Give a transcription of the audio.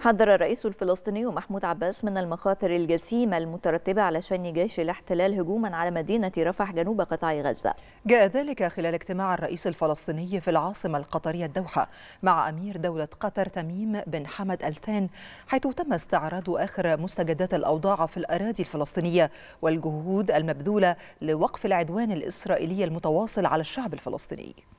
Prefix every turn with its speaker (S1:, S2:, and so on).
S1: حذر الرئيس الفلسطيني محمود عباس من المخاطر الجسيمة المترتبة
S2: على شن جيش الاحتلال هجوما على مدينة رفح جنوب قطاع غزة جاء ذلك خلال اجتماع الرئيس الفلسطيني في العاصمة القطرية الدوحة مع أمير دولة قطر تميم بن حمد ألثان حيث تم استعراض آخر مستجدات الأوضاع في الأراضي الفلسطينية والجهود المبذولة لوقف العدوان الإسرائيلي المتواصل على الشعب الفلسطيني